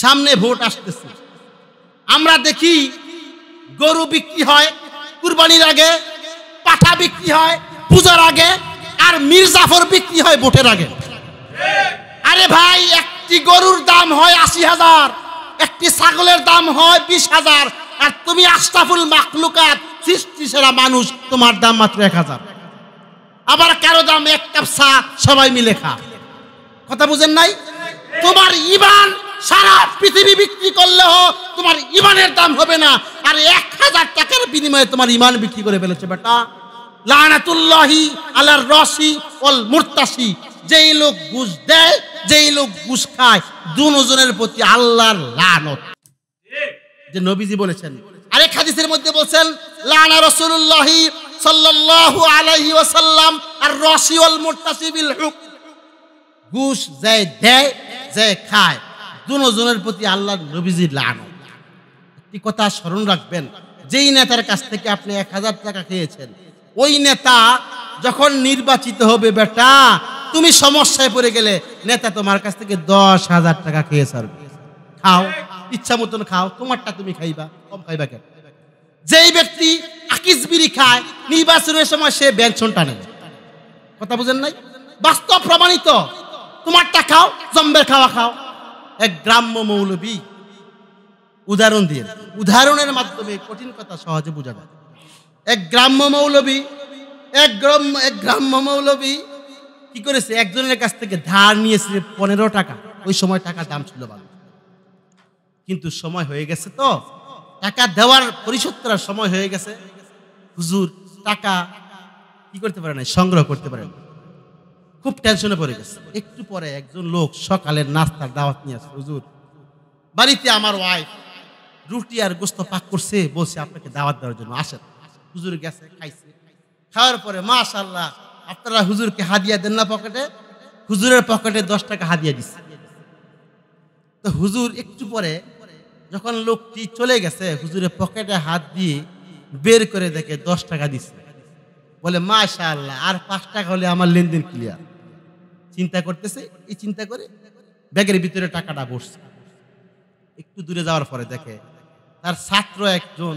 সামনে ভোট আসতেছে আমরা দেখি গরু বিক্রি হয় কুরবানির আগে পাঠা বিক্রি হয় পূজার আগে আর মির্জাফর বিক্রি হয় ভোটের আগে আরে ভাই একটি গরুর দাম হয় আশি হাজার একটি ছাগলের দাম হয় বিশ হাজার আর তুমি আস্তাফুল মাকলুকাত সৃষ্টি সেরা মানুষ তোমার দাম মাত্র এক হাজার আবার কারো দাম এক কাপ চা সবাই মিলে খা কথা বুঝেন নাই তোমার ইমান সারা পৃথিবী বিক্রি করলেও তোমার ইমানের দাম হবে না আর এক হাজার টাকার বিনিময়ে তোমার ইমান বিক্রি করে ফেলেছে বেটা লানাতুল্লাহি আলার রসি অল মুরতাসি যেই লোক ঘুষ দেয় যেই লোক ঘুষ খায় দুজনের প্রতি আল্লাহর লানত যে নবীজি বলেছেন আরেক হাদিসের মধ্যে বলছেন লানা রসুল্লাহি সাল্লাল্লাহু আলাইহি ওয়াসাল্লাম আর রসি অল মুরতাসি বিল হুক ঘুষ যে দেয় যে খায় দুজনের প্রতি আল্লাহ নবীজির লানত একটি কথা স্মরণ রাখবেন যেই নেতার কাছ থেকে আপনি এক হাজার টাকা খেয়েছেন ওই নেতা যখন নির্বাচিত হবে বেটা তুমি সমস্যায় পড়ে গেলে নেতা তোমার কাছ থেকে দশ হাজার টাকা খেয়ে সারবে খাও ইচ্ছা মতন খাও তোমারটা তুমি খাইবা কম খাইবা কেন যেই ব্যক্তি আকিস বিড়ি খায় নির্বাচনের সময় সে ব্যঞ্চন টানে কথা বুঝেন নাই বাস্তব প্রমাণিত তোমারটা খাও জম্বের খাওয়া খাও এক গ্রাম্য মৌলবী উদাহরণ দিয়ে উদাহরণের মাধ্যমে কঠিন কথা সহজে বোঝা যায় এক গ্রাম্য মৌলবী এক গ্রাম্য এক গ্রাম্য মৌলবী কি করেছে একজনের কাছ থেকে ধার নিয়েছে পনেরো টাকা ওই সময় টাকার দাম ছিল ভালো কিন্তু সময় হয়ে গেছে তো টাকা দেওয়ার পরিশোধ করার সময় হয়ে গেছে হুজুর টাকা কি করতে পারে না সংগ্রহ করতে পারে না খুব টেনশনে পড়ে গেছে একটু পরে একজন লোক সকালের নাস্তার দাওয়াত নিয়ে আসছে হুজুর বাড়িতে আমার ওয়াইফ রুটি আর গোস্ত পাক করছে বলছে আপনাকে দাওয়াত দেওয়ার জন্য আসেন হুজুর গেছে খাইছে খাওয়ার পরে মাশাল্লাহ আপনারা হুজুরকে হাদিয়া দেন না পকেটে হুজুরের পকেটে দশ টাকা হাদিয়া দিচ্ছে তো হুজুর একটু পরে যখন লোকটি চলে গেছে হুজুরের পকেটে হাত দিয়ে বের করে দেখে দশ টাকা দিচ্ছে বলে মাশাল্লাহ আর পাঁচ টাকা হলে আমার লেনদেন ক্লিয়ার চিন্তা করতেছে এই চিন্তা করে ব্যাগের ভিতরে টাকাটা বসছে একটু দূরে যাওয়ার পরে দেখে তার ছাত্র একজন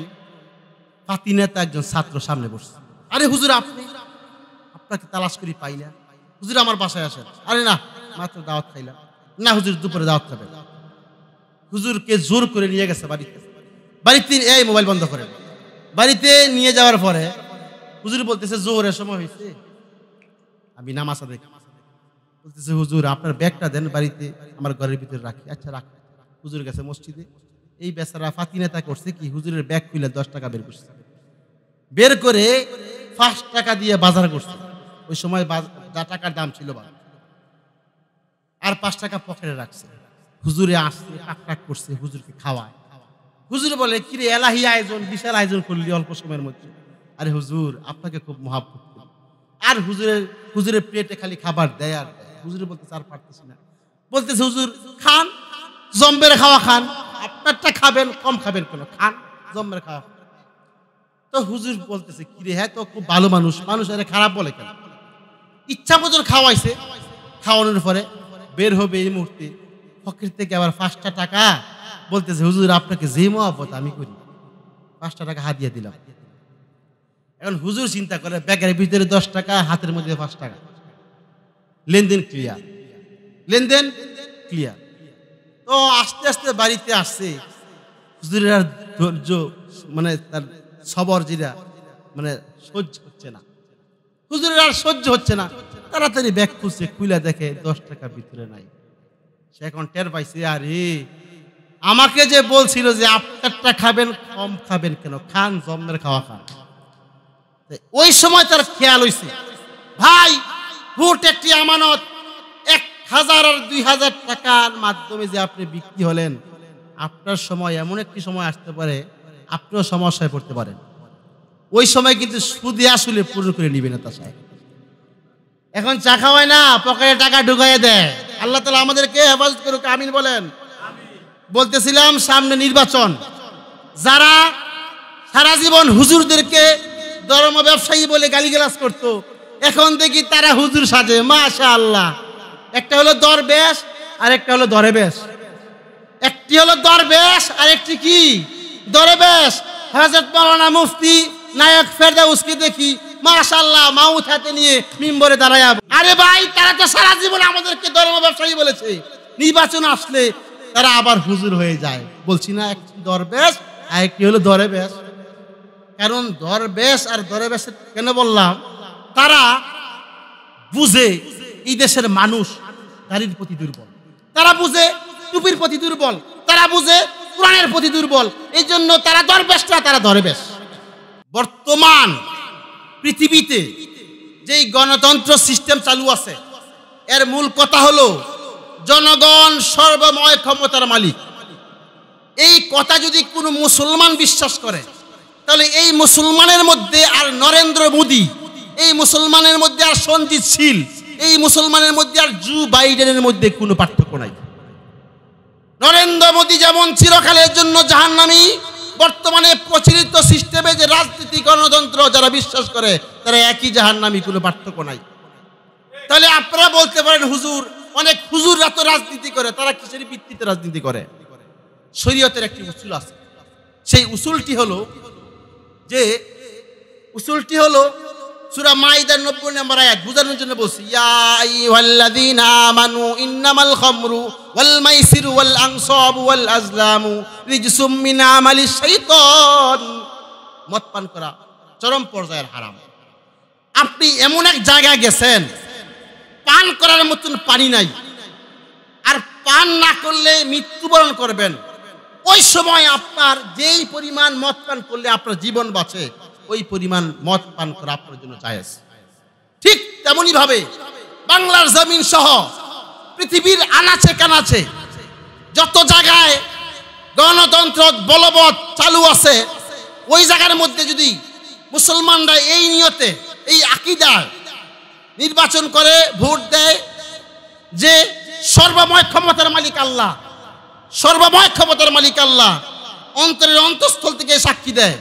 পাতি নেতা একজন ছাত্র সামনে বসছে আরে হুজুর আপনি আপনাকে তালাশ করি পাই না হুজুর আমার বাসায় আসেন আরে না মাত্র দাওয়াত খাইলাম না হুজুর দুপুরে দাওয়াত খাবেন হুজুরকে জোর করে নিয়ে গেছে বাড়িতে বাড়িতে এই মোবাইল বন্ধ করে বাড়িতে নিয়ে যাওয়ার পরে হুজুর বলতেছে এ সময় হয়েছে আমি নামাজ আদায় বলতেছে হুজুর আপনার ব্যাগটা দেন বাড়িতে আমার ঘরের ভিতরে রাখি আচ্ছা রাখ হুজুর গেছে মসজিদে এই বেচারা ফাতিনেতা করছে কি হুজুরের ব্যাগ খুলে দশ টাকা বের করছে বের করে পাঁচ টাকা দিয়ে বাজার করছে ওই সময় যা টাকার দাম ছিল বা আর পাঁচ টাকা পকেটে রাখছে হুজুরে আসছে টাক করছে হুজুরকে খাওয়ায় হুজুর বলে কিরে এলাহি আয়োজন বিশাল আয়োজন করলি অল্প সময়ের মধ্যে আরে হুজুর আপনাকে খুব মহাব্বত আর হুজুরের হুজুরের প্লেটে খালি খাবার দেয় আর হুজুরে বলতেছে আর পারতেছি না বলতেছে হুজুর খান জম্বের খাওয়া খান আপনারটা খাবেন কম খাবেন কেন খান জম্বের খাওয়া তো হুজুর বলতেছে কিরে হ্যাঁ তো খুব ভালো মানুষ মানুষ আরে খারাপ বলে কেন ইচ্ছা মতন খাওয়াইছে খাওয়ানোর পরে বের হবে এই মুহূর্তে ফকির থেকে আবার পাঁচটা টাকা বলতেছে হুজুর আপনাকে যে মহাবত আমি করি পাঁচটা টাকা দিয়ে দিলাম এখন হুজুর চিন্তা করে ব্যাগের ভিতরে দশ টাকা হাতের মধ্যে পাঁচ টাকা লেনদেন ক্লিয়ার লেনদেন ক্লিয়ার তো আস্তে আস্তে বাড়িতে আসছে হুজুরের ধৈর্য মানে তার সবর যেটা মানে সহ্য হচ্ছে না হুজুরের আর সহ্য হচ্ছে না তাড়াতাড়ি ব্যাগ খুঁজছে কুইলা দেখে দশ টাকা ভিতরে নাই সে এখন টের পাইছে আরে আমাকে যে বলছিল যে আপনারটা খাবেন কম খাবেন কেন খান জমের খাওয়া খান ওই সময় তার খেয়াল হয়েছে ভাই ভোট একটি আমানত এক হাজার আর দুই হাজার টাকার মাধ্যমে যে আপনি বিক্রি হলেন আপনার সময় এমন একটি সময় আসতে পারে আপনিও সমস্যায় পড়তে পারেন ওই সময় কিন্তু সুদে আসলে পূর্ণ করে নিবেন তা সাহেব এখন চা খাওয়ায় না পকেটে টাকা ঢুকাইয়ে দেয় আল্লাহ তালা আমাদেরকে হেফাজত করুক আমিন বলেন বলতেছিলাম সামনে নির্বাচন যারা সারা জীবন হুজুরদেরকে ধর্ম ব্যবসায়ী বলে গালিগালাজ করতো এখন দেখি তারা হুজুর সাজে মাশা আল্লাহ একটা হলো দরবেশ আর একটা হলো দরেবেশ একটি হলো দরবেশ আর একটি কি দরবেশ হজরত মৌলানা মুফতি নায়ক ফেরদাউসকে দেখি মাশাল্লাহ মাউথ হাতে নিয়ে মিম্বরে দাঁড়ায় আরে ভাই তারা তো সারা জীবন আমাদেরকে ধর্ম ব্যবসায়ী বলেছে নির্বাচন আসলে তারা আবার হুজুর হয়ে যায় বলছি না একটি দরবেশ আর একটি হলো দরেবেশ কারণ দরবেশ আর দরবেশ কেন বললাম তারা বুঝে এই দেশের মানুষ নারীর প্রতি দুর্বল তারা বুঝে টুপির প্রতি দুর্বল তারা বুঝে কোরআনের প্রতি দুর্বল এই জন্য তারা দরবেশরা তারা দরবেশ বর্তমান পৃথিবীতে যেই গণতন্ত্র সিস্টেম চালু আছে এর মূল কথা হলো জনগণ সর্বময় ক্ষমতার মালিক এই কথা যদি কোনো মুসলমান বিশ্বাস করে তাহলে এই মুসলমানের মধ্যে আর নরেন্দ্র মোদী এই মুসলমানের মধ্যে আর সঞ্জিত শীল এই মুসলমানের মধ্যে আর জু বাইডেনের মধ্যে কোনো পার্থক্য নাই নরেন্দ্র মোদী যেমন চিরকালের জন্য জাহান্নামি বর্তমানে প্রচলিত সিস্টেমে যে রাজনীতি গণতন্ত্র যারা বিশ্বাস করে তারা একই জাহান্নামি কোনো পার্থক্য নাই তাহলে আপনারা বলতে পারেন হুজুর অনেক হুজুররা তো রাজনীতি করে তারা কিসের ভিত্তিতে রাজনীতি করে শরীয়তের একটি উসুল আছে সেই উসুলটি হলো যে উসুলটি হলো সুরা মাইদার নব্বই নম্বর আয়াত বুঝানোর জন্য বলছি আমানু ইন্নামাল মদ পান করা চরম পর্যায়ের হারাম আপনি এমন এক জায়গায় গেছেন পান করার মতন পানি নাই আর পান না করলে মৃত্যুবরণ করবেন ওই সময় আপনার যেই পরিমাণ মদ পান করলে আপনার জীবন বাঁচে ওই পরিমাণ মদ পান করা আপনার জন্য জায়েজ ঠিক ভাবে বাংলার জমিন সহ পৃথিবীর আনাচে কানাচে যত জায়গায় গণতন্ত্র বলবৎ চালু আছে ওই জায়গার মধ্যে যদি মুসলমানরা এই নিয়তে এই আকিদার নির্বাচন করে ভোট দেয় যে সর্বময় ক্ষমতার মালিক আল্লাহ সর্বময় ক্ষমতার মালিক আল্লাহ অন্তরের অন্তঃস্থল থেকে সাক্ষী দেয়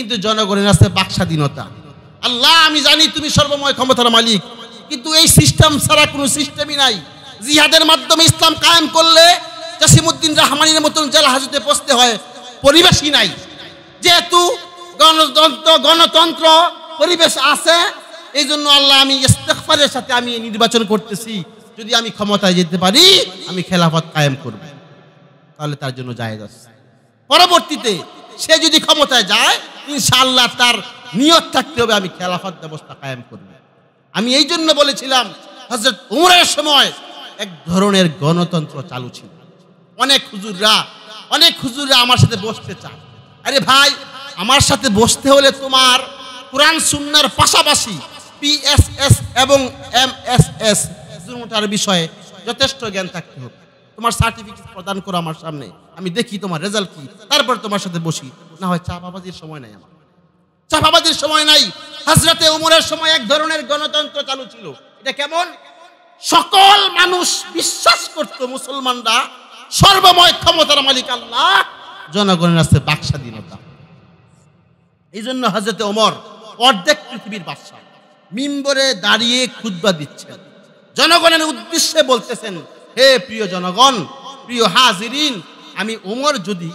কিন্তু জনগণের আছে বাক স্বাধীনতা আল্লাহ আমি জানি তুমি সর্বময় ক্ষমতার মালিক কিন্তু এই সিস্টেম ছাড়া কোনো সিস্টেমই নাই জিহাদের মাধ্যমে ইসলাম কায়েম করলে জসিমুদ্দিন রাহমানির মতন জেল হাজতে পৌঁছতে হয় পরিবেশই নাই যেহেতু গণতন্ত্র গণতন্ত্র পরিবেশ আছে এই জন্য আল্লাহ আমি ইস্তেকফারের সাথে আমি নির্বাচন করতেছি যদি আমি ক্ষমতায় যেতে পারি আমি খেলাফত কায়েম করব তাহলে তার জন্য জায়েজ আছে পরবর্তীতে সে যদি ক্ষমতায় যায় ইনশাআল্লাহ তার নিয়ত থাকতে হবে আমি খেলাফত ব্যবস্থা কায়েম করব আমি এই জন্য বলেছিলাম হজরত উমরের সময় এক ধরনের গণতন্ত্র চালু ছিল অনেক হুজুররা অনেক হুজুররা আমার সাথে বসতে চায় আরে ভাই আমার সাথে বসতে হলে তোমার কোরআন সুন্নার পাশাপাশি পিএসএস এবং এমএসএস দুটার বিষয়ে যথেষ্ট জ্ঞান থাকতে হবে তোমার সার্টিফিকেট প্রদান করো আমার সামনে আমি দেখি তোমার রেজাল্ট কি তারপর তোমার সাথে বসি না হয় চাপাবাজির সময় নাই আমার চাপাবাজির সময় নাই হাজরাতে উমরের সময় এক ধরনের গণতন্ত্র চালু ছিল এটা কেমন সকল মানুষ বিশ্বাস করত মুসলমানরা সর্বময় ক্ষমতার মালিক আল্লাহ জনগণের আছে বাকস্বাধীনতা এই জন্য হাজরতে ওমর অর্ধেক পৃথিবীর বাদশাহ মিম্বরে দাঁড়িয়ে খুদ্া দিচ্ছেন জনগণের উদ্দেশ্যে বলতেছেন হে প্রিয় জনগণ প্রিয় হাজিরিন আমি ওমর যদি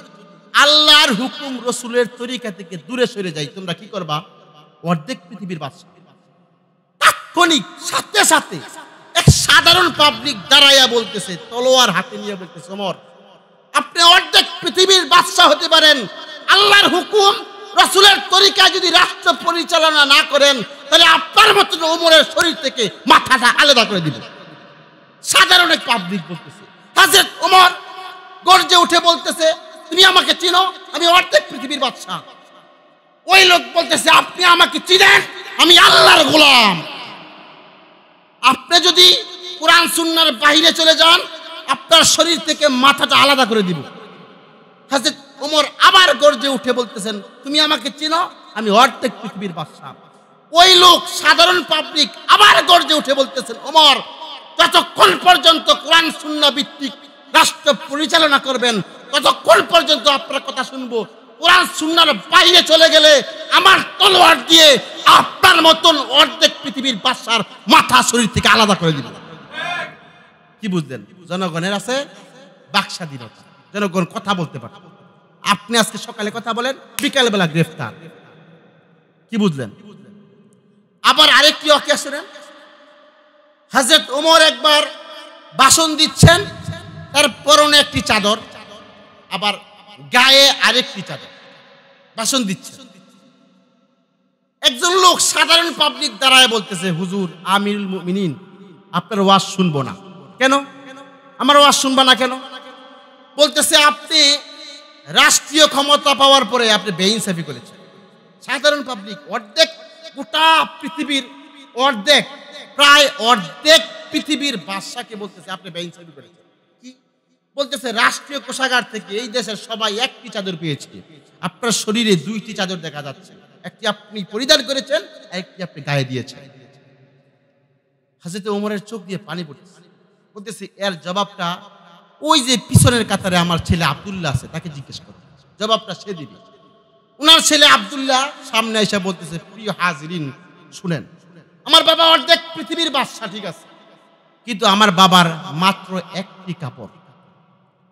আল্লাহর হুকুম রসুলের তরিকা থেকে দূরে সরে যাই তোমরা কি করবা অর্ধেক পৃথিবীর তাৎক্ষণিক সাথে সাথে এক সাধারণ পাবলিক দাঁড়াইয়া বলতেছে তলোয়ার হাতে নিয়ে বলতেছে ওমর আপনি অর্ধেক পৃথিবীর বাদশাহ হতে পারেন আল্লাহর হুকুম রসুলের তরিকা যদি রাষ্ট্র পরিচালনা না করেন তাহলে আপনার মতন ওমরের শরীর থেকে মাথাটা আলাদা করে দিবেন সাধারণ এক পাবলিক বলতেছে হাজরত ওমর গর্জে উঠে বলতেছে তুমি আমাকে চিনো আমি অর্ধেক পৃথিবীর বাদশাহ ওই লোক বলতেছে আপনি আমাকে চিনেন আমি আল্লাহর গোলাম আপনি যদি কোরআন সুন্নার বাহিরে চলে যান আপনার শরীর থেকে মাথাটা আলাদা করে দিব হাজরত ওমর আবার গর্জে উঠে বলতেছেন তুমি আমাকে চিনো আমি অর্ধেক পৃথিবীর বাদশাহ ওই লোক সাধারণ পাবলিক আবার গর্জে উঠে বলতেছেন ওমর যতক্ষণ পর্যন্ত কোরআন শূন্য ভিত্তিক রাষ্ট্র পরিচালনা করবেন ততক্ষণ পর্যন্ত আপনার কথা শুনবো কোরআন সুন্নার বাইরে চলে গেলে আমার তলোয়ার দিয়ে আপনার মতন অর্ধেক পৃথিবীর বাসার মাথা শরীর থেকে আলাদা করে দিব কি বুঝলেন জনগণের আছে বাকস্বাধীনতা জনগণ কথা বলতে পারে আপনি আজকে সকালে কথা বলেন বিকালবেলা গ্রেফতার কি বুঝলেন আবার আরেকটি অকেশন হাজরত ওমর একবার বাসন দিচ্ছেন তার পরনে একটি চাদর আবার গায়ে আরেকটি চাদর বাসন দিচ্ছেন একজন লোক সাধারণ পাবলিক দ্বারায় বলতেছে হুজুর আমির মিনিন আপনার ওয়াজ শুনবো না কেন আমার ওয়াজ শুনবো না কেন বলতেছে আপনি রাষ্ট্রীয় ক্ষমতা পাওয়ার পরে আপনি বেইনসাফি করেছেন সাধারণ পাবলিক অর্ধেক গোটা পৃথিবীর অর্ধেক প্রায় অর্ধেক পৃথিবীর বাদশাকে বলতেছে আপনি বেইনসাফি করেছেন কি বলতেছে রাষ্ট্রীয় কোষাগার থেকে এই দেশের সবাই একটি চাদর পেয়েছে আপনার শরীরে দুইটি চাদর দেখা যাচ্ছে একটি আপনি পরিধান করেছেন একটি আপনি গায়ে দিয়েছেন হাজরতে ওমরের চোখ দিয়ে পানি পড়তেছে বলতেছে এর জবাবটা ওই যে পিছনের কাতারে আমার ছেলে আবদুল্লাহ আছে তাকে জিজ্ঞেস করে জবাবটা সে দিবে ওনার ছেলে আবদুল্লাহ সামনে এসে বলতেছে প্রিয় হাজরিন শুনেন আমার বাবা অর্ধেক পৃথিবীর বাদশাহ ঠিক আছে কিন্তু আমার বাবার মাত্র একটি কাপড়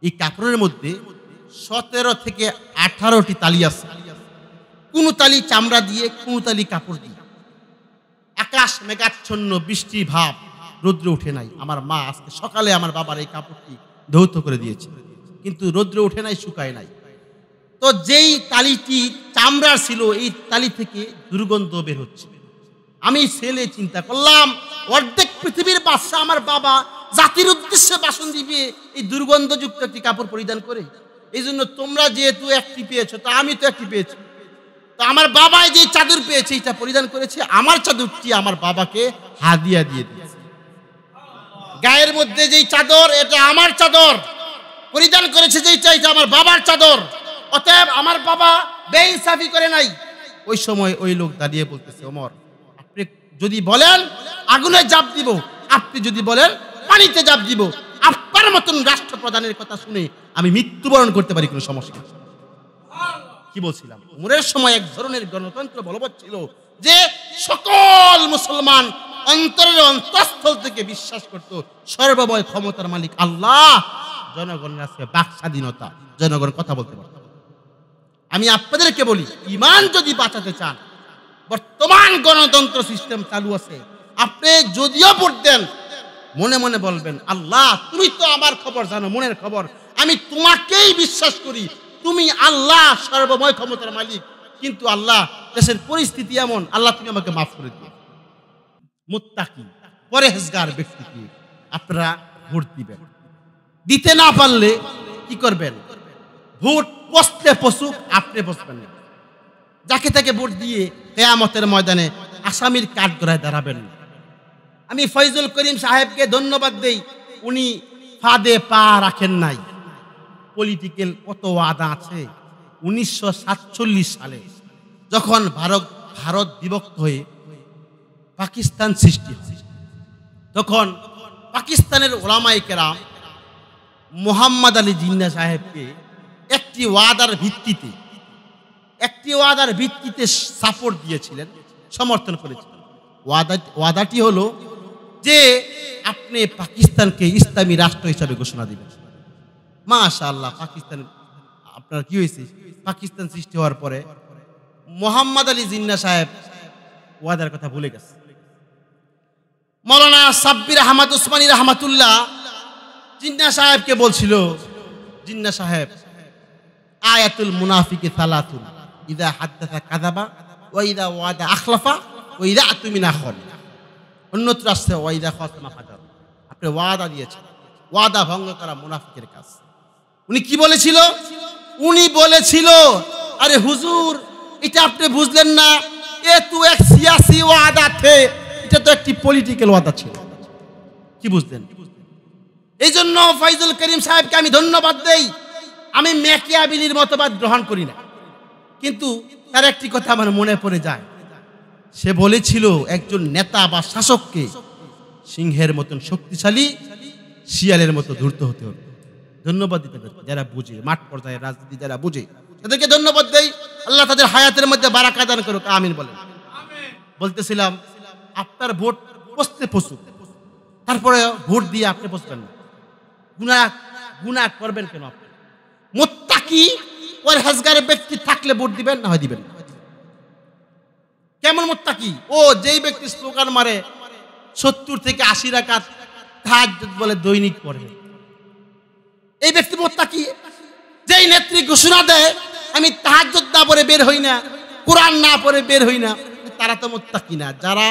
এই কাপড়ের মধ্যে সতেরো থেকে আঠারোটি তালি আছে কোনো তালি চামড়া দিয়ে কোনো তালি কাপড় দিয়ে আকাশ মেঘাচ্ছন্ন বৃষ্টি ভাব রৌদ্র উঠে নাই আমার মা আজকে সকালে আমার বাবার এই কাপড়টি ধৌত করে দিয়েছে কিন্তু রৌদ্র উঠে নাই শুকায় নাই তো যেই তালিটি চামড়া ছিল এই তালি থেকে দুর্গন্ধ বের হচ্ছে আমি ছেলে চিন্তা করলাম অর্ধেক পৃথিবীর বাদশাহ আমার বাবা জাতির উদ্দেশ্যে বাসন দিবে এই দুর্গন্ধযুক্ত একটি কাপড় পরিধান করে এই জন্য তোমরা যেহেতু একটি পেয়েছো তা আমি তো একটি পেয়েছি তো আমার বাবা যে চাদর পেয়েছে এটা পরিধান করেছে আমার চাদরটি আমার বাবাকে হাদিয়া দিয়ে দিয়েছে গায়ের মধ্যে যেই চাদর এটা আমার চাদর পরিধান করেছে যেইটা এটা আমার বাবার চাদর অতএব আমার বাবা বেইনসাফি করে নাই ওই সময় ওই লোক দাঁড়িয়ে বলতেছে অমর যদি বলেন আগুনে জাপ দিব আপনি যদি বলেন পানিতে জাপ দিব আপনার মতন রাষ্ট্রপ্রধানের কথা শুনে আমি মৃত্যুবরণ করতে পারি কোনো সমস্যা কি বলছিলাম উমরের সময় এক ধরনের গণতন্ত্র বলবৎ ছিল যে সকল মুসলমান অন্তরের অন্তঃস্থল থেকে বিশ্বাস করত সর্বময় ক্ষমতার মালিক আল্লাহ জনগণের আছে বাক স্বাধীনতা জনগণ কথা বলতে পারত আমি আপনাদেরকে বলি ইমান যদি বাঁচাতে চান বর্তমান গণতন্ত্র সিস্টেম চালু আছে আপনি যদিও ভোট দেন মনে মনে বলবেন আল্লাহ তুমি তো আমার খবর জানো মনের খবর আমি তোমাকেই বিশ্বাস করি তুমি আল্লাহ সর্বময় ক্ষমতার মালিক কিন্তু আল্লাহ দেশের পরিস্থিতি এমন আল্লাহ তুমি আমাকে মাফ করে দিও মোত্তাকি পরেহেজগার ব্যক্তিকে আপনারা ভোট দিবেন দিতে না পারলে কি করবেন ভোট পচতে পশুক আপনি বসবেন না যাকে তাকে ভোট দিয়ে কেয়ামতের ময়দানে আসামির ধরায় দাঁড়াবেন আমি ফয়জুল করিম সাহেবকে ধন্যবাদ দেই উনি ফাঁদে পা রাখেন নাই পলিটিক্যাল কত আদা আছে উনিশশো সালে যখন ভারত ভারত বিভক্ত হয়ে পাকিস্তান সৃষ্টি হয়েছে তখন পাকিস্তানের ওলামাইকেরা মোহাম্মদ আলী জিন্না সাহেবকে একটি ওয়াদার ভিত্তিতে একটি ওয়াদার ভিত্তিতে সাপোর্ট দিয়েছিলেন সমর্থন করেছিলেন ওয়াদা ওয়াদাটি হলো যে আপনি পাকিস্তানকে ইসলামী রাষ্ট্র হিসাবে ঘোষণা দিবেন মাশা আল্লাহ পাকিস্তান আপনার কি হয়েছে পাকিস্তান সৃষ্টি হওয়ার পরে মোহাম্মদ আলী জিন্না সাহেব ওয়াদার কথা ভুলে গেছে মৌলানা সাব্বির আহমদ উসমানী রহমাতুল্লাহ জিন্না সাহেবকে বলছিল জিন্না সাহেব আয়াতুল মুনাফিকে তালাতুল ইদা হাদ্দাতা কাদাবা ওয়াইদা ওয়াদা আখলাফা ওয়াইদা আতুমিনা খন অন্যত্র আসছে ওয়াইদা খসমা ফাজার আপনি ওয়াদা দিয়েছেন ওয়াদা ভঙ্গ করা মুনাফিকের কাজ উনি কি বলেছিল উনি বলেছিল আরে হুজুর এটা আপনি বুঝলেন না এ তু এক সিয়াসি ওয়াদা থে এটা তো একটি পলিটিক্যাল ওয়াদা ছিল কি বুঝলেন এই জন্য ফাইজুল করিম সাহেবকে আমি ধন্যবাদ দেই আমি মেকিয়াবিলির মতবাদ গ্রহণ করি না কিন্তু তার একটি কথা আমার মনে পড়ে যায় সে বলেছিল একজন নেতা বা শাসককে সিংহের মতন শক্তিশালী শিয়ালের মতো ধূর্ত হতে হবে ধন্যবাদ দিতে যারা বুঝে মাঠ পর্যায়ে রাজনীতি যারা বুঝে তাদেরকে ধন্যবাদ দেয় আল্লাহ তাদের হায়াতের মধ্যে বারাকা দান করুক আমিন বলে বলতেছিলাম আপনার ভোট পচতে পশু তারপরে ভোট দিয়ে আপনি পচবেন না গুণা গুণা করবেন কেন আপনি মোত্তাকি ওর হেজগারে ব্যক্তি থাকলে ভোট দিবেন না হয় দিবেন না কেমন কি ও যেই ব্যক্তি স্লোগান মারে সত্তর থেকে আশি রাকাত তাহাজ বলে দৈনিক পড়বে এই ব্যক্তি কি যেই নেত্রী ঘোষণা দেয় আমি তাহাজ না পরে বের হই না কোরআন না পরে বের হই না তারা তো কি না যারা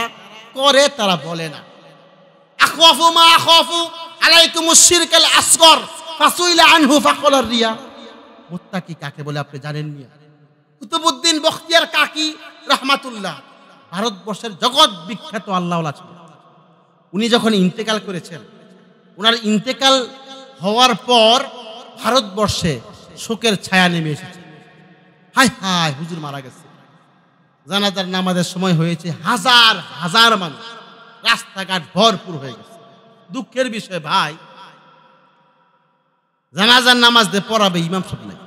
করে তারা বলে না আখফু মা আখফু আলাইকুম শিরকাল আসগর ফাসুইলা আনহু ফাকলার রিয়া মুত্তাকি কাকে বলে আপনি জানেন নি কুতুবুদ্দিন বখতিয়ার কাকি রহমাতুল্লাহ ভারতবর্ষের জগৎ বিখ্যাত আল্লাহওয়ালা ছিল উনি যখন ইন্তেকাল করেছেন ওনার ইন্তেকাল হওয়ার পর ভারতবর্ষে শোকের ছায়া নেমে এসেছে হাই হাই হুজুর মারা গেছে জানাজার নামাজের সময় হয়েছে হাজার হাজার মানুষ রাস্তাঘাট ভরপুর হয়ে গেছে দুঃখের বিষয় ভাই জানাজার নামাজ দিয়ে পড়াবে ইমাম সব নাই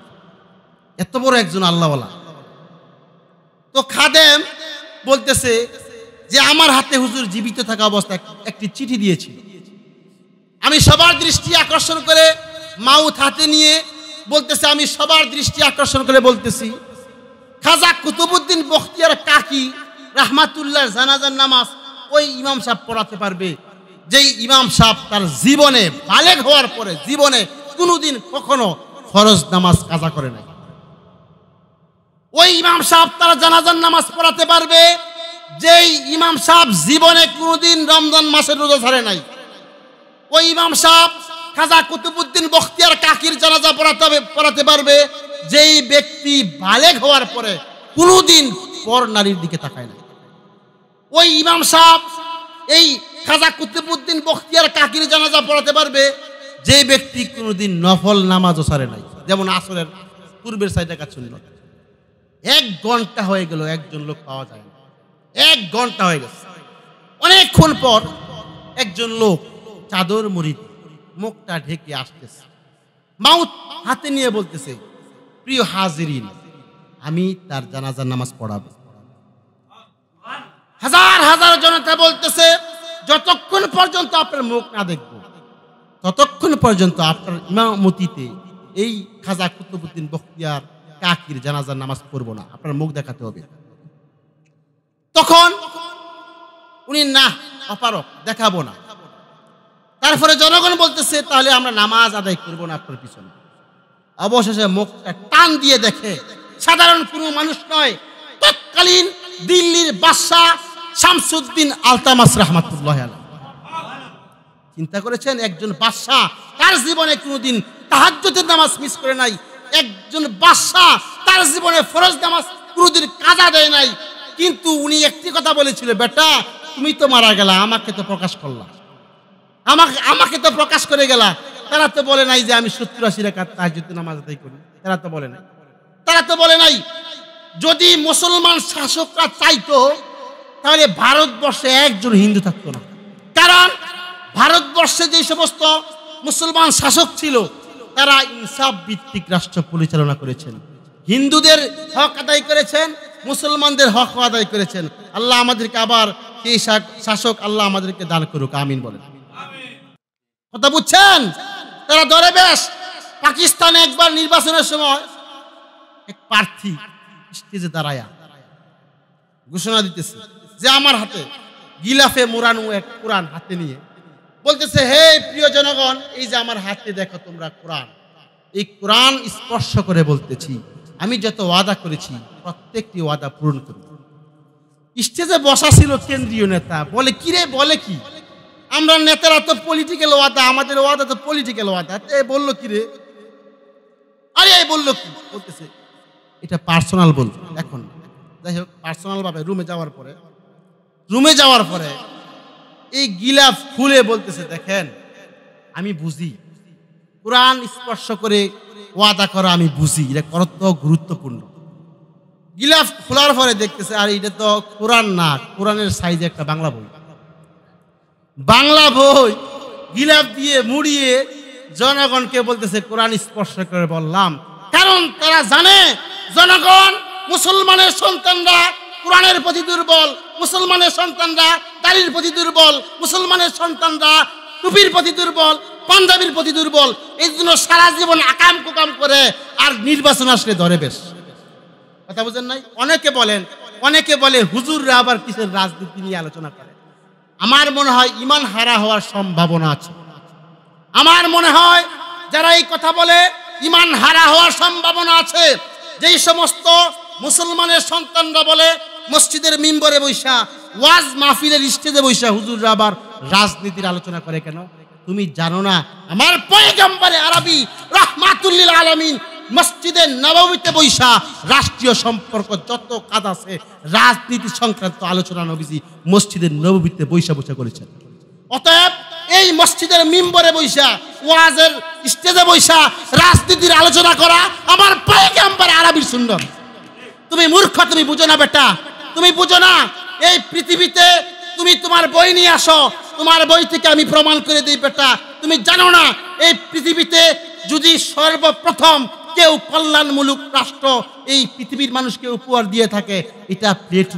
এত বড় একজন আল্লাহওয়ালা তো খাদেম বলতেছে যে আমার হাতে হুজুর জীবিত থাকা অবস্থায় একটি চিঠি দিয়েছি আমি সবার দৃষ্টি আকর্ষণ করে মাউথ হাতে নিয়ে বলতেছে আমি সবার দৃষ্টি আকর্ষণ করে বলতেছি খাজা কুতুবুদ্দিন বখতিয়ার কাকি রাহমাতুল্লাহ জানাজার নামাজ ওই ইমাম সাহেব পড়াতে পারবে যেই ইমাম সাহেব তার জীবনে বালেক হওয়ার পরে জীবনে কোনোদিন কখনো ফরজ নামাজ কাজা করে নাই ওই ইমাম সাহেব তারা জানাজান নামাজ পড়াতে পারবে যেই ইমাম সাহেব জীবনে কোনোদিন রমজান মাসের রোজা ছাড়ে নাই ওই ইমাম সাহেব খাজা কুতুবুদ্দিন বখতিয়ার কাকির জানাজা পড়াতে পড়াতে পারবে যেই ব্যক্তি বালেক হওয়ার পরে কোনোদিন পর নারীর দিকে তাকায় না ওই ইমাম সাহেব এই খাজা কুতুবুদ্দিন বখতিয়ার কাকির জানাজা পড়াতে পারবে যে ব্যক্তি কোনোদিন নফল নামাজও ছাড়ে নাই যেমন আসরের পূর্বের সাইডে কাজ শুনল এক ঘন্টা হয়ে গেল একজন লোক পাওয়া যায় না এক ঘন্টা হয়ে গেছে অনেকক্ষণ পর একজন লোক চাদর মুড়ি মুখটা ঢেকে আসতেছে মাউথ হাতে নিয়ে বলতেছে প্রিয় হাজিরিন আমি তার জানাজার নামাজ পড়াবো হাজার হাজার জনতা বলতেছে যতক্ষণ পর্যন্ত আপনার মুখ না দেখব ততক্ষণ পর্যন্ত আপনার ইমামতিতে এই খাজা কুতুবুদ্দিন বখতিয়ার কাকির জানাজার নামাজ পড়বো না আপনার মুখ দেখাতে হবে তখন উনি না অপারক দেখাবো না তারপরে জনগণ বলতেছে তাহলে আমরা নামাজ আদায় করব না আপনার পিছনে অবশেষে মুখটা টান দিয়ে দেখে সাধারণ কোনো মানুষ নয় তৎকালীন দিল্লির বাদশাহ শামসুদ্দিন আলতামাস রহমাতুল্লাহ আলম চিন্তা করেছেন একজন বাদশাহ তার জীবনে কোনোদিন তাহাজ্যতের নামাজ মিস করে নাই একজন বাদশাহ তার জীবনে ফরজ নামাজ কোনোদিন কাজা দেয় নাই কিন্তু উনি একটি কথা বলেছিল বেটা তুমি তো মারা গেলা আমাকে তো প্রকাশ করলা আমাকে আমাকে তো প্রকাশ করে গেলা তারা তো বলে নাই যে আমি সত্তর আশি রেখার তাহাজুদ্দি নামাজ আদায় করি তারা তো বলে নাই তারা তো বলে নাই যদি মুসলমান শাসকরা চাইতো তাহলে ভারতবর্ষে একজন হিন্দু থাকতো না কারণ ভারতবর্ষে যে সমস্ত মুসলমান শাসক ছিল তারা ইনসাফ ভিত্তিক রাষ্ট্র পরিচালনা করেছেন হিন্দুদের হক আদায় করেছেন মুসলমানদের হক আদায় করেছেন আল্লাহ আমাদেরকে আবার সেই শাসক আল্লাহ আমাদেরকে দান করুক আমিন বলেন কথা বুঝছেন তারা দরে বেশ পাকিস্তানে একবার নির্বাচনের সময় এক প্রার্থী স্টেজে দাঁড়ায়া ঘোষণা দিতেছে যে আমার হাতে গিলাফে মোরানু এক কোরআন হাতে নিয়ে বলতেছে হে প্রিয় জনগণ এই যে আমার হাতে দেখো তোমরা কোরআন এই কোরআন স্পর্শ করে বলতেছি আমি যত ওয়াদা করেছি প্রত্যেকটি ওয়াদা পূরণ করি স্টেজে বসা ছিল কেন্দ্রীয় নেতা বলে কিরে বলে কি আমরা নেতারা তো পলিটিক্যাল ওয়াদা আমাদের ওয়াদা তো পলিটিক্যাল ওয়াদা এ বললো কিরে আরে এই বললো কি বলতেছে এটা পার্সোনাল বলতো এখন যাই হোক পার্সোনালভাবে রুমে যাওয়ার পরে রুমে যাওয়ার পরে এই গিলাফ খুলে বলতেছে দেখেন আমি বুঝি কোরআন স্পর্শ করে ওয়াদা করা আমি বুঝি এটা করত গুরুত্বপূর্ণ গিলাফ খোলার পরে দেখতেছে আর এটা তো কোরআন না কোরআনের সাইজে একটা বাংলা বই বাংলা বই গিলাফ দিয়ে মুড়িয়ে জনগণকে বলতেছে কোরআন স্পর্শ করে বললাম কারণ তারা জানে জনগণ মুসলমানের সন্তানরা কোরআনের প্রতি দুর্বল মুসলমানের সন্তানরা দাড়ির প্রতি দুর্বল মুসলমানের সন্তানরা টুপির প্রতি দুর্বল পাঞ্জাবির প্রতি দুর্বল এই জন্য সারা জীবন আকাম কুকাম করে আর নির্বাচন আসলে ধরে বেশ কথা বুঝেন নাই অনেকে বলেন অনেকে বলে হুজুররা আবার কিসের রাজনীতি নিয়ে আলোচনা করে আমার মনে হয় ইমান হারা হওয়ার সম্ভাবনা আছে আমার মনে হয় যারা এই কথা বলে ইমান হারা হওয়ার সম্ভাবনা আছে যেই সমস্ত মুসলমানের সন্তানরা বলে মসজিদের মিম্বরে বৈশা ওয়াজ মাহফিলের স্টেজে বৈশা হুজুররা আবার রাজনীতির আলোচনা করে কেন তুমি জানো না আমার পয়গম্বরে আরবি রহমাতুল্লিল আলমিন মসজিদে নবমীতে বৈশা রাষ্ট্রীয় সম্পর্ক যত কাজ আছে রাজনীতি সংক্রান্ত আলোচনা নবীজি মসজিদের নবমীতে বৈশা বৈশা করেছেন অতএব এই মসজিদের মিম্বরে বৈশা ওয়াজের স্টেজে বৈশা রাজনীতির আলোচনা করা আমার পয়গম্বরে আরবির সুন্দর তুমি মূর্খ তুমি বুঝো না বেটা তুমি বুঝো না এই পৃথিবীতে তুমি তোমার বই নিয়ে আসো তোমার বই থেকে আমি প্রমাণ করে দিই বেটা তুমি জানো না এই পৃথিবীতে যদি সর্বপ্রথম কেউ কল্যাণমূলক রাষ্ট্র এই পৃথিবীর মানুষকে উপহার দিয়ে থাকে এটা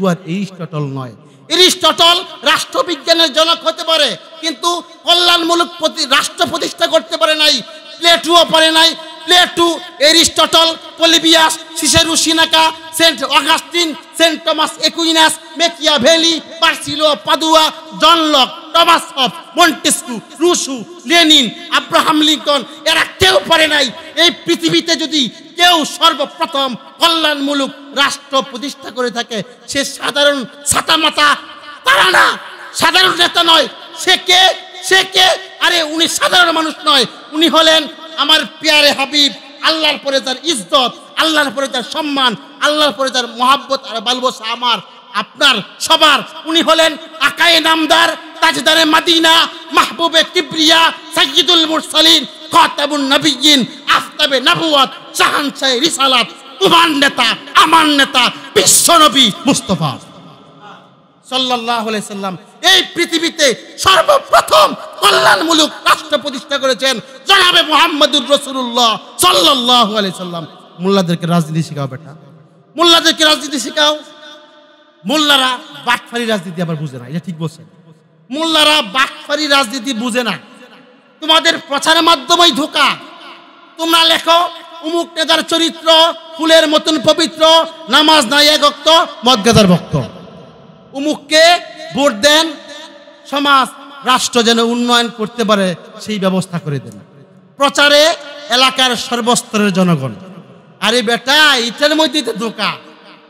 আর এরিস্টটল নয় এরিস্টটল রাষ্ট্রবিজ্ঞানের জনক হতে পারে কিন্তু কল্যাণমূলক রাষ্ট্র প্রতিষ্ঠা করতে পারে নাই প্লেটুও পারে নাই Plato Aristotle Polybius Cicero Seneca Saint Augustine Saint Thomas Aquinas Machiavelli Marsilio Padua John Locke Thomas of Montesquieu Rousseau Lenin Abraham Lincoln এরা কেউ পারে নাই এই পৃথিবীতে যদি কেউ সর্বপ্রথম কল্যাণমূলক রাষ্ট্র প্রতিষ্ঠা করে থাকে সে সাধারণ সাতামাতা তারা না সাধারণ নেতা নয় সে কে সে কে আরে উনি সাধারণ মানুষ নয় উনি হলেন আমার পেয়ারে হাবিব আল্লাহর পরে তার ইজ্জত আল্লাহর পরে তার সম্মান আল্লাহর পরে তার মহাব্বত আর বালবসা আমার আপনার সবার উনি হলেন আকায়ে নামদার তাজদারে মাদিনা মাহবুবে কিবরিয়া সাইয়িদুল মুরসালিন খতাবুন নবিয়িন আফতাবে নবুয়াত শাহানশাহ রিসালাত তোমার নেতা আমার নেতা বিশ্বনবী মুস্তফা সাল্লাল্লাহু আলাইহি সাল্লাম এই পৃথিবীতে সর্বপ্রথম কল্যাণমূলক রাষ্ট্র প্রতিষ্ঠা করেছেন জনাবে মোহাম্মদুর রসুল্লাহ সাল্লাহ আলাইসাল্লাম মোল্লাদেরকে রাজনীতি শেখাও বেটা মোল্লাদেরকে রাজনীতি শেখাও মোল্লারা বাটফারি রাজনীতি আবার বুঝে না এটা ঠিক বলছেন মোল্লারা বাটফারি রাজনীতি বুঝে না তোমাদের প্রচারের মাধ্যমেই ঢোকা তোমরা লেখো উমুক নেতার চরিত্র ফুলের মতন পবিত্র নামাজ নাই এক ভক্ত মদ ভক্ত উমুককে ভোট দেন সমাজ রাষ্ট্র যেন উন্নয়ন করতে পারে সেই ব্যবস্থা করে দেন প্রচারে এলাকার সর্বস্তরের জনগণ আরে বেটা ইটার মধ্যে ধোকা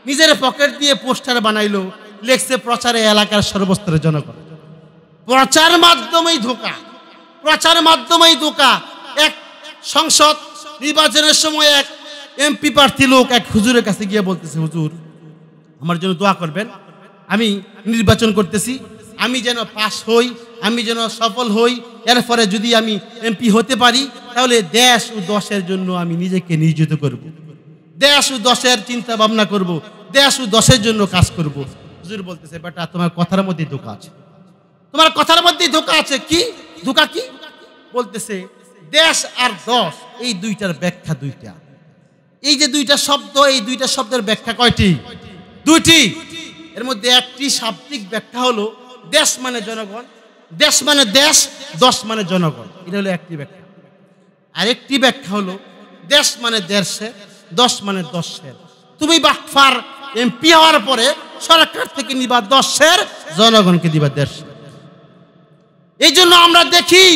নিজের পকেট দিয়ে পোস্টার বানাইলো লেখছে প্রচারে এলাকার সর্বস্তরের জনগণ প্রচার মাধ্যমেই ধোকা প্রচার মাধ্যমেই ধোকা এক সংসদ নির্বাচনের সময় এক এমপি প্রার্থী লোক এক হুজুরের কাছে গিয়ে বলতেছে হুজুর আমার জন্য দোয়া করবেন আমি নির্বাচন করতেছি আমি যেন পাশ হই আমি যেন সফল হই এরপরে যদি আমি এমপি হতে পারি তাহলে দেশ ও দশের জন্য আমি নিজেকে নিয়োজিত করব। দেশ ও দশের চিন্তা ভাবনা করব। দেশ ও দশের জন্য কাজ করব। হুজুর বলতেছে বেটা তোমার কথার মধ্যে ধোকা আছে তোমার কথার মধ্যে ধোকা আছে কি ধোকা কি বলতেছে দেশ আর দশ এই দুইটার ব্যাখ্যা দুইটা এই যে দুইটা শব্দ এই দুইটা শব্দের ব্যাখ্যা কয়টি দুইটি এর মধ্যে একটি শাব্দিক ব্যাখ্যা হলো দেশ মানে জনগণ দেশ মানে দেশ দশ মানে জনগণ এটা হলো একটি ব্যাখ্যা আরেকটি ব্যাখ্যা হলো দেশ মানে দেড়শে দশ মানে দশের তুমি বাকফার এমপি হওয়ার পরে সরকার থেকে নিবা দশের জনগণকে দিবা দেড়শে এই জন্য আমরা দেখি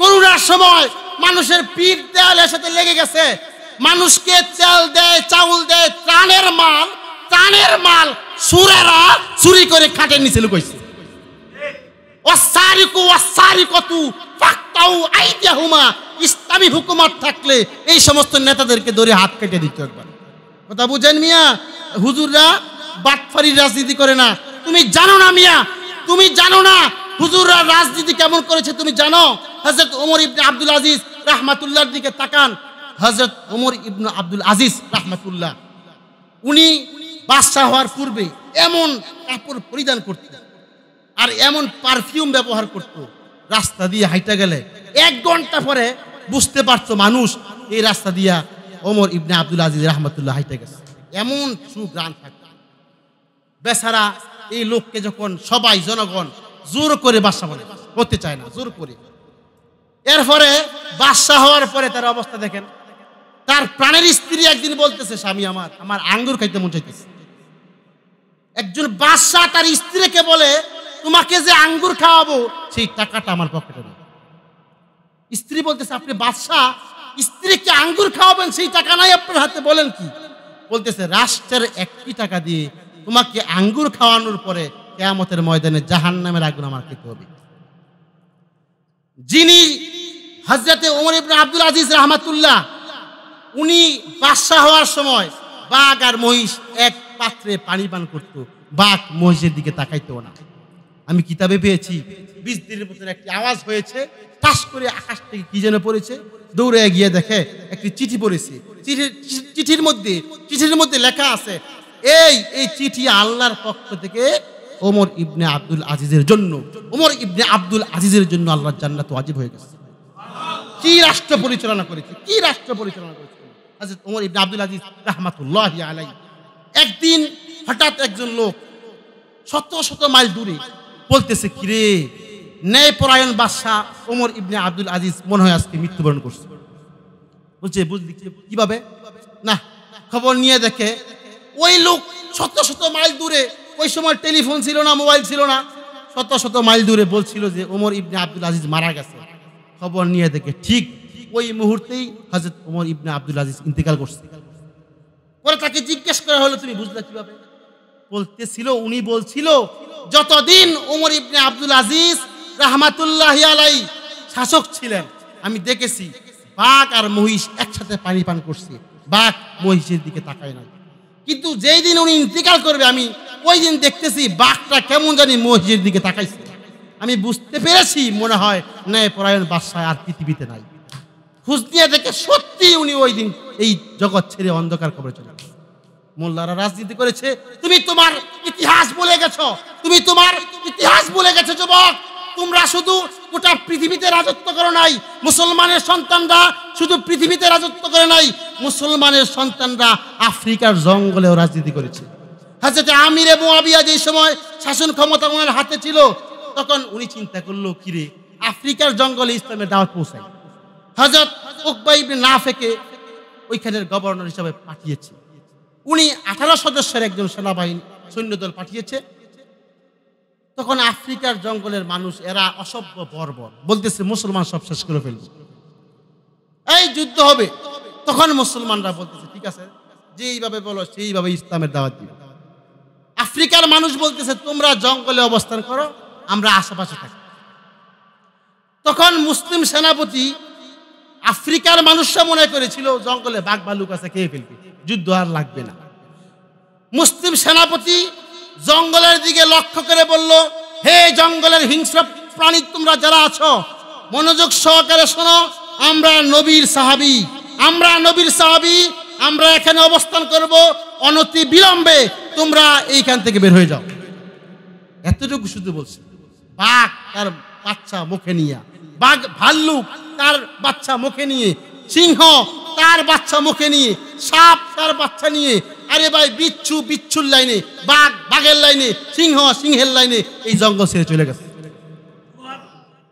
করোনার সময় মানুষের পিঠ দেয়ালের সাথে লেগে গেছে মানুষকে তেল দেয় চাউল দেয় ত্রাণের মাল কানের মাল সুরেরা চুরি করে খাটের নিচে লুকাইছে অসারিকু অসারিকতু ফাক্তাউ হুমা ইসলামী হুকুমত থাকলে এই সমস্ত নেতাদেরকে ধরে হাত কেটে দিতে একবার কথা বুঝেন মিয়া হুজুররা বাটফারি রাজনীতি করে না তুমি জানো না মিয়া তুমি জানো না হুজুররা রাজনীতি কেমন করেছে তুমি জানো হজরত ওমর ইবনে আব্দুল আজিজ রাহমাতুল্লাহর দিকে তাকান হজরত ওমর ইবনে আব্দুল আজিজ রাহমাতুল্লাহ উনি বাদশাহ হওয়ার পূর্বে এমন কাপড় পরিধান করত আর এমন পারফিউম ব্যবহার করত রাস্তা দিয়ে হাইটা গেলে এক ঘন্টা পরে বুঝতে পারতো মানুষ এই রাস্তা দিয়া ওমর ইবনে আব্দুল আজিজ রহমতুল্লাহ হাইটা গেছে এমন সুগ্রাণ থাকত বেচারা এই লোককে যখন সবাই জনগণ জোর করে বাদশাহ বলে করতে চায় না জোর করে এরপরে বাদশাহ হওয়ার পরে তার অবস্থা দেখেন তার প্রাণের স্ত্রী একদিন বলতেছে স্বামী আমার আমার আঙ্গুর খাইতে মন চাইতেছে একজন বাদশাহ তার স্ত্রীকে বলে তোমাকে যে আঙ্গুর খাওয়াবো সেই টাকাটা আমার পকেটে নেই স্ত্রী বলতেছে আপনি বাদশাহ স্ত্রীকে আঙ্গুর খাওয়াবেন সেই টাকা নাই আপনার হাতে বলেন কি বলতেছে রাষ্ট্রের একটি টাকা দিয়ে তোমাকে আঙ্গুর খাওয়ানোর পরে কেয়ামতের ময়দানে জাহান নামের আগুন আমার খেতে হবে যিনি হজরতে ওমর ইবনে আব্দুল আজিজ রাহমাতুল্লাহ উনি বাদশাহ হওয়ার সময় বাঘ আর মহিষ এক পাত্রে পানি পান করত বাঘ মসজিদের দিকে তাকাইতো না আমি কিতাবে পেয়েছি বিশ দিনের মতন একটি আওয়াজ হয়েছে তাস করে আকাশ থেকে কি যেন পড়েছে দৌড়ে গিয়ে দেখে একটি চিঠি পড়েছে চিঠির মধ্যে চিঠির মধ্যে লেখা আছে এই এই চিঠি আল্লাহর পক্ষ থেকে ওমর ইবনে আব্দুল আজিজের জন্য ওমর ইবনে আব্দুল আজিজের জন্য আল্লাহর জান্নাত ওয়াজিব হয়ে গেছে কি রাষ্ট্র পরিচালনা করেছে কি রাষ্ট্র পরিচালনা করেছে আচ্ছা ওমর ইবনে আব্দুল আজিজ রাহমাতুল্লাহ আলাই একদিন হঠাৎ একজন লোক শত শত মাইল দূরে বলতেছে কিরে ন্যায়পরায়ণ বাদশাহ ওমর ইবনে আব্দুল আজিজ মনে হয় আজকে মৃত্যুবরণ করছে বুঝছে বুঝলি কিভাবে না খবর নিয়ে দেখে ওই লোক শত শত মাইল দূরে ওই সময় টেলিফোন ছিল না মোবাইল ছিল না শত শত মাইল দূরে বলছিল যে ওমর ইবনে আব্দুল আজিজ মারা গেছে খবর নিয়ে দেখে ঠিক ওই মুহূর্তেই হাজরত ওমর ইবনে আব্দুল আজিজ ইন্তেকাল করছে পরে তাকে জিজ্ঞেস করা হলো তুমি বুঝলে কিভাবে বলতেছিল উনি বলছিল যতদিন ওমর ইবনে আব্দুল আজিজ রাহমাতুল্লাহ আলাই শাসক ছিলেন আমি দেখেছি বাঘ আর মহিষ একসাথে পানি পান করছে বাঘ মহিষের দিকে তাকায় না কিন্তু যেই দিন উনি ইন্তিকাল করবে আমি ওই দিন দেখতেছি বাঘটা কেমন জানি মহিষের দিকে তাকাইছে আমি বুঝতে পেরেছি মনে হয় ন্যায় পরায়ণ বাদশায় আর পৃথিবীতে নাই হুজনিয়া থেকে সত্যি উনি ওই দিন এই জগৎ ছেড়ে অন্ধকার কবরে চলে মোল্লারা রাজনীতি করেছে তুমি তোমার ইতিহাস বলে গেছো তুমি তোমার ইতিহাস বলে গেছো যুবক তোমরা শুধু গোটা পৃথিবীতে রাজত্ব করো নাই মুসলমানের সন্তানরা শুধু পৃথিবীতে রাজত্ব করে নাই মুসলমানের সন্তানরা আফ্রিকার জঙ্গলেও রাজনীতি করেছে হাজতে আমির এবং আবিয়া যে সময় শাসন ক্ষমতা ওনার হাতে ছিল তখন উনি চিন্তা করলো কিরে আফ্রিকার জঙ্গলে ইসলামের দাওয়াত পৌঁছায় হজরত না নাফেকে ওইখানের গভর্নর হিসাবে পাঠিয়েছে উনি আঠারো সদস্যের একজন সেনাবাহিনী সৈন্যদল পাঠিয়েছে তখন আফ্রিকার জঙ্গলের মানুষ এরা অসভ্য বর্বর বলতেছে মুসলমান সব শেষ করে ফেলবে এই যুদ্ধ হবে তখন মুসলমানরা বলতেছে ঠিক আছে যেইভাবে বলো সেইভাবে ইসলামের দাওয়াত দিবে আফ্রিকার মানুষ বলতেছে তোমরা জঙ্গলে অবস্থান করো আমরা আশেপাশে থাকি তখন মুসলিম সেনাপতি আফ্রিকার মানুষরা মনে করেছিল জঙ্গলে বাঘ ভালুক আছে খেয়ে ফেলবে যুদ্ধ আর লাগবে না মুসলিম সেনাপতি জঙ্গলের দিকে লক্ষ্য করে বলল হে জঙ্গলের হিংস্র প্রাণী তোমরা যারা আছো মনোযোগ সহকারে শোনো আমরা নবীর সাহাবি আমরা নবীর সাহাবি আমরা এখানে অবস্থান করব অনতি বিলম্বে তোমরা এইখান থেকে বের হয়ে যাও এতটুকু শুধু বলছে বাঘ তার বাচ্চা মুখে নিয়া বাঘ ভাল্লুক তার বাচ্চা মুখে নিয়ে সিংহ তার বাচ্চা মুখে নিয়ে সাপ তার বাচ্চা নিয়ে আরে ভাই বিচ্ছু বিচ্ছুর লাইনে বাঘ বাঘের লাইনে সিংহ সিংহের লাইনে এই জঙ্গল ছেড়ে চলে গেছে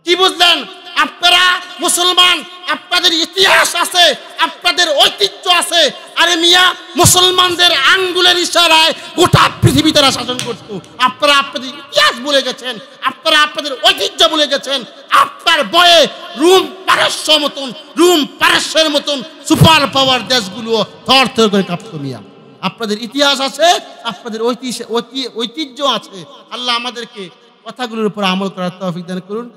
কি বুঝলেন আপনারা মুসলমান আপনাদের ইতিহাস আছে আপনাদের ঐতিহ্য আছে আরে মিয়া মুসলমানদের আঙ্গুলের ইশারায় গোটা পৃথিবী তারা শাসন করত আপনারা আপনাদের ইতিহাস বলে গেছেন আপনারা আপনাদের ঐতিহ্য বলে গেছেন আপনার বয়ে রুম পারস্য মতন রুম পারস্যের মতন সুপার পাওয়ার দেশগুলো থর থর করে কাঁপত মিয়া আপনাদের ইতিহাস আছে আপনাদের ঐতিহ্য ঐতিহ্য আছে আল্লাহ আমাদেরকে কথাগুলোর উপর আমল করার তৌফিক দান করুন